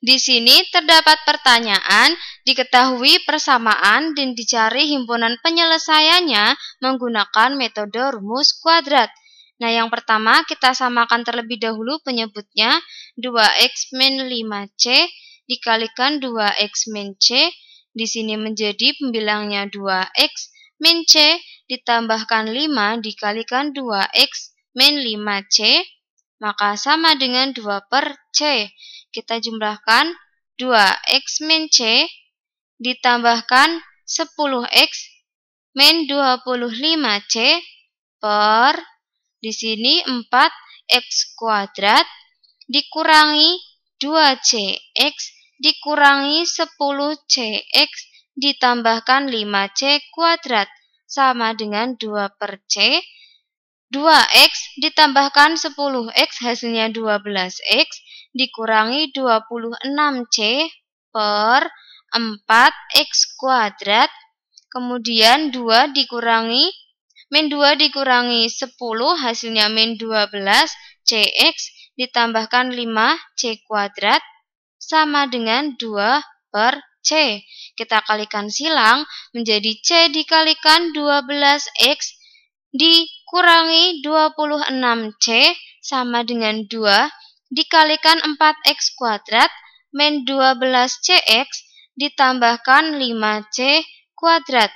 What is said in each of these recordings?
Di sini terdapat pertanyaan, diketahui persamaan dan dicari himpunan penyelesaiannya menggunakan metode rumus kuadrat. Nah, yang pertama kita samakan terlebih dahulu penyebutnya 2x min 5c dikalikan 2x min c. Di sini menjadi pembilangnya 2x min c ditambahkan 5 dikalikan 2x min 5c maka sama dengan 2 per C. Kita jumlahkan 2x min C ditambahkan 10x min 25C per di sini 4x kuadrat dikurangi 2cx dikurangi 10cx ditambahkan 5c kuadrat sama dengan 2 per c 2x ditambahkan 10x hasilnya 12x dikurangi 26c per 4x kuadrat. Kemudian 2 dikurangi, min 2 dikurangi 10 hasilnya min 12cx ditambahkan 5c kuadrat sama dengan 2 per c. Kita kalikan silang menjadi c dikalikan 12x di kurangi 26C sama dengan 2 dikalikan 4X kuadrat min 12CX ditambahkan 5C kuadrat.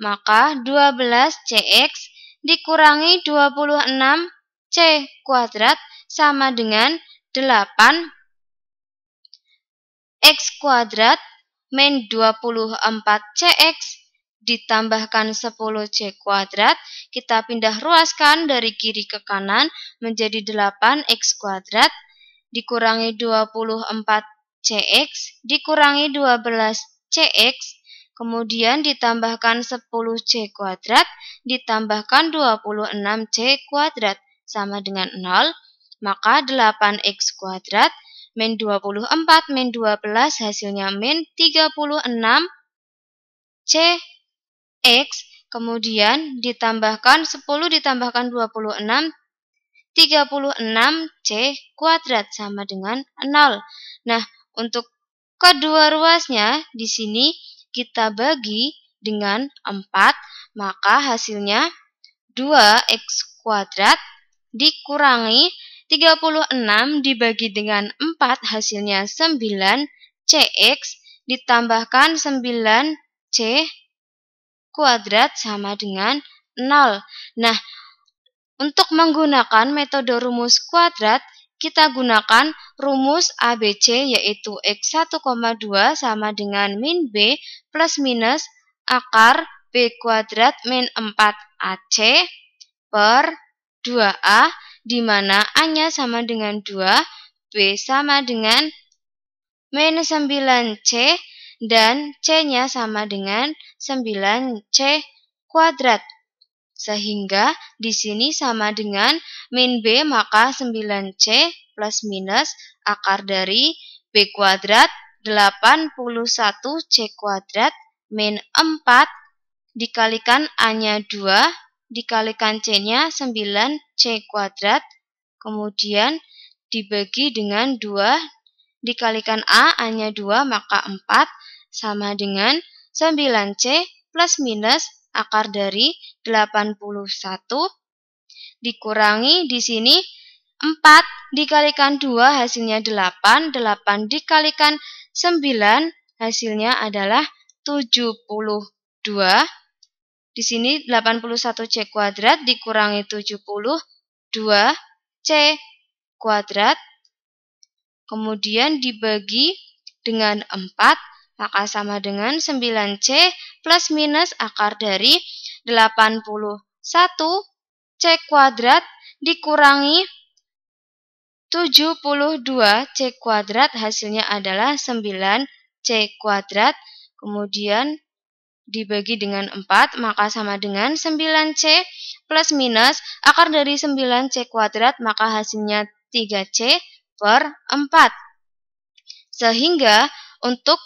Maka 12CX dikurangi 26C kuadrat sama dengan 8 X kuadrat min 24CX ditambahkan 10C kuadrat, kita pindah ruaskan dari kiri ke kanan menjadi 8X kuadrat, dikurangi 24CX, dikurangi 12CX, kemudian ditambahkan 10C kuadrat, ditambahkan 26C kuadrat, sama dengan 0, maka 8X kuadrat, min 24, min 12, hasilnya min 36 C X, kemudian ditambahkan 10 ditambahkan 26, 36C kuadrat sama dengan 0. Nah, untuk kedua ruasnya di sini kita bagi dengan 4, maka hasilnya 2X kuadrat dikurangi 36 dibagi dengan 4 hasilnya 9 CX ditambahkan 9 C kuadrat sama dengan 0. Nah, untuk menggunakan metode rumus kuadrat, kita gunakan rumus ABC yaitu X1,2 sama dengan min B plus minus akar B kuadrat min 4AC per 2A di mana A-nya sama dengan 2, B sama dengan minus 9C dan C-nya sama dengan 9C kuadrat. Sehingga di sini sama dengan min B maka 9C plus minus akar dari B kuadrat 81C kuadrat min 4 dikalikan A-nya 2 dikalikan C-nya 9C kuadrat kemudian dibagi dengan 2 Dikalikan A hanya 2 maka 4 sama dengan 9C plus minus akar dari 81 dikurangi di sini 4 dikalikan 2 hasilnya 8, 8 dikalikan 9 hasilnya adalah 72. Di sini 81C kuadrat dikurangi 72 C kuadrat kemudian dibagi dengan 4, maka sama dengan 9C plus minus akar dari 81 C kuadrat dikurangi 72 C kuadrat hasilnya adalah 9 C kuadrat kemudian dibagi dengan 4 maka sama dengan 9C plus minus akar dari 9C kuadrat maka hasilnya 3C per 4. Sehingga untuk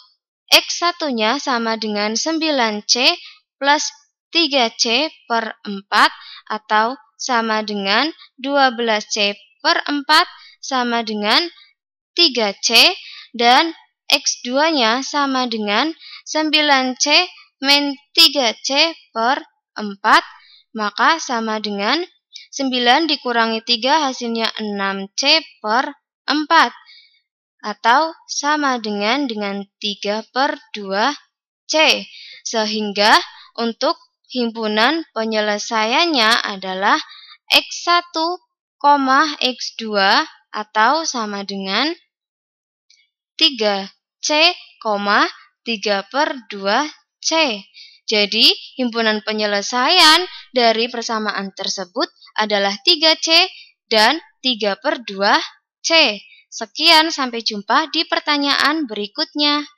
X1-nya sama dengan 9C plus 3C per 4 atau sama dengan 12C per 4 sama dengan 3C dan X2-nya sama dengan 9C min 3C per 4 maka sama dengan 9 dikurangi 3 hasilnya 6C per 4 atau sama dengan dengan 3 per 2 C. Sehingga untuk himpunan penyelesaiannya adalah X1, X2 atau sama dengan 3C, 3 per 2C. Jadi, himpunan penyelesaian dari persamaan tersebut adalah 3C dan 3 per 2 C. Sekian, sampai jumpa di pertanyaan berikutnya.